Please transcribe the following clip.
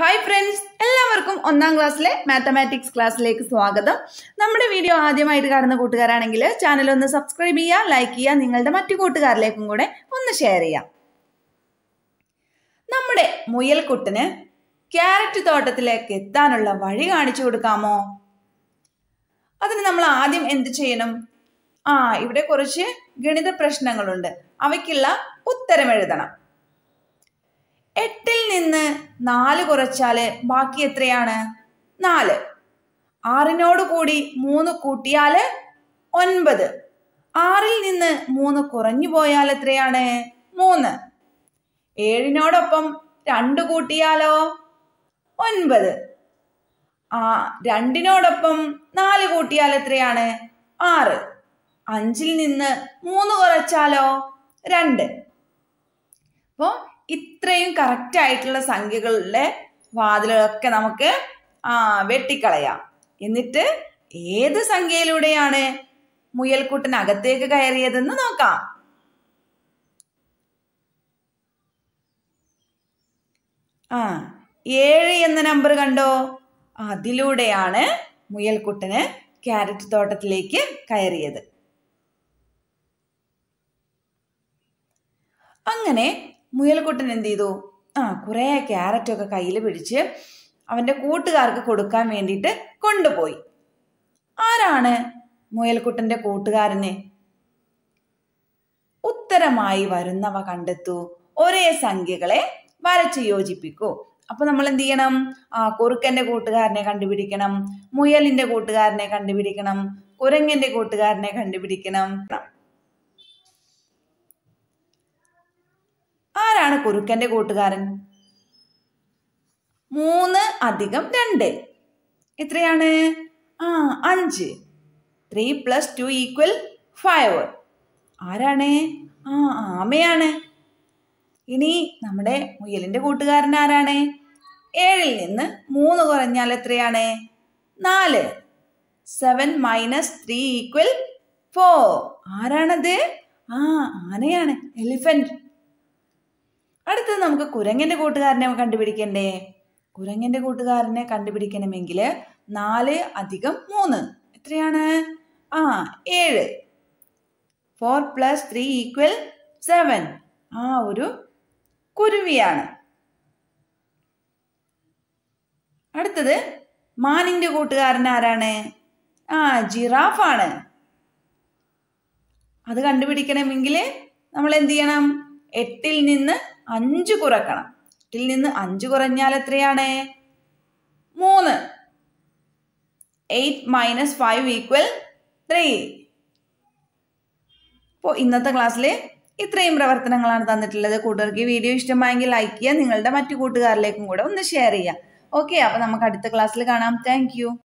hi friends എല്ലാവർക്കും ഒന്നാം ക്ലാസ്സിലെ മാത്തമാറ്റിക്സ് ക്ലാസ്സിലേക്ക് സ്വാഗതം നമ്മുടെ വീഡിയോ ആദ്യമായിട്ട് കാണുന്ന കൂട്ടുകാരാണെങ്കിൽ ചാനൽ ഒന്ന് സബ്സ്ക്രൈബ് ചെയ്യുക ലൈക്ക് ചെയ്യുക നിങ്ങളുടെ മറ്റു കൂട്ടുകാരിലേക്കും കൂടെ ഒന്ന് ഷെയർ ചെയ്യാം നമ്മുടെ മുയൽക്കുട്ടന് ക്യാരറ്റ് തോട്ടത്തിലേക്ക് എത്താനുള്ള വഴി കാണിച്ചു കൊടുക്കാമോ അതിന് നമ്മൾ ആദ്യം എന്ത് ചെയ്യണം ആ ഇവിടെ കുറച്ച് ഗണിത പ്രശ്നങ്ങളുണ്ട് അവയ്ക്കുള്ള ഉത്തരം എഴുതണം എട്ടിൽ നിന്ന് നാല് കുറച്ചാല് ബാക്കി എത്രയാണ് നാല് ആറിനോട് കൂടി മൂന്ന് കൂട്ടിയാല് ഒൻപത് ആറിൽ നിന്ന് മൂന്ന് കുറഞ്ഞു പോയാൽ എത്രയാണ് മൂന്ന് ഏഴിനോടൊപ്പം രണ്ട് കൂട്ടിയാലോ ഒൻപത് ആ രണ്ടിനോടൊപ്പം നാല് കൂട്ടിയാൽ എത്രയാണ് ആറ് അഞ്ചിൽ നിന്ന് മൂന്ന് കുറച്ചാലോ രണ്ട് അപ്പോ ഇത്രയും ആയിട്ടുള്ള സംഖ്യകളുടെ വാതിലുകളൊക്കെ നമുക്ക് ആ വെട്ടിക്കളയാം എന്നിട്ട് ഏത് സംഖ്യയിലൂടെയാണ് മുയൽക്കുട്ടൻ അകത്തേക്ക് കയറിയതെന്ന് നോക്കാം ആ ഏഴ് എന്ന നമ്പർ കണ്ടോ അതിലൂടെയാണ് മുയൽക്കുട്ടന് ക്യാരറ്റ് തോട്ടത്തിലേക്ക് കയറിയത് അങ്ങനെ മുയൽക്കുട്ടൻ എന്ത് ചെയ്തു ആ കുറേ ക്യാരറ്റൊക്കെ കയ്യിൽ പിടിച്ച് അവൻ്റെ കൂട്ടുകാർക്ക് കൊടുക്കാൻ വേണ്ടിയിട്ട് കൊണ്ടുപോയി ആരാണ് മുയൽക്കുട്ടൻ്റെ കൂട്ടുകാരന് ഉത്തരമായി വരുന്നവ കണ്ടെത്തൂ ഒരേ സംഖ്യകളെ വരച്ച് യോജിപ്പിക്കൂ അപ്പോൾ നമ്മൾ എന്ത് ചെയ്യണം ആ കുറുക്കന്റെ കൂട്ടുകാരനെ കണ്ടുപിടിക്കണം മുയലിന്റെ കൂട്ടുകാരനെ കണ്ടുപിടിക്കണം കുരങ്ങിന്റെ കൂട്ടുകാരനെ കണ്ടുപിടിക്കണം ആരാണ് കുറുക്കൻ്റെ കൂട്ടുകാരൻ മൂന്ന് അധികം രണ്ട് എത്രയാണ് ആ അഞ്ച് three plus two equal five ആരാണ് ആ ആമയാണ് ഇനി നമ്മുടെ മുയലിന്റെ കൂട്ടുകാരൻ ആരാണ് ഏഴിൽ നിന്ന് മൂന്ന് കുറഞ്ഞാൽ എത്രയാണ് നാല് seven minus three equal four ആരാണത് ആ ആനയാണ് എലിഫന്റ് അടുത്തത് നമുക്ക് കുരങ്ങൻ്റെ കൂട്ടുകാരനെ കണ്ടുപിടിക്കണ്ടേ കുരങ്ങൻ്റെ കൂട്ടുകാരനെ കണ്ടുപിടിക്കണമെങ്കിൽ നാല് അധികം മൂന്ന് എത്രയാണ് ആ ഏഴ് four plus three equal seven ആ ഒരു കുരുവിയാണ് അടുത്തത് മാനിൻ്റെ കൂട്ടുകാരൻ ആരാണ് ആ ജിറാഫാണ് അത് കണ്ടുപിടിക്കണമെങ്കിൽ നമ്മൾ എന്ത് ചെയ്യണം എട്ടിൽ നിന്ന് അഞ്ച് കുറക്കണം എട്ടിൽ നിന്ന് അഞ്ച് കുറഞ്ഞാൽ എത്രയാണ് മൂന്ന് eight minus five equal three അപ്പോൾ ഇന്നത്തെ ക്ലാസ്സിൽ ഇത്രയും പ്രവർത്തനങ്ങളാണ് തന്നിട്ടുള്ളത് കൂട്ടുകാർക്ക് ഈ വീഡിയോ ഇഷ്ടമായെങ്കിൽ ലൈക്ക് ചെയ്യുക നിങ്ങളുടെ മറ്റു കൂട്ടുകാരിലേക്കും കൂടെ ഒന്ന് ഷെയർ ചെയ്യുക ഓക്കെ അപ്പോൾ നമുക്ക് അടുത്ത ക്ലാസ്സിൽ കാണാം താങ്ക്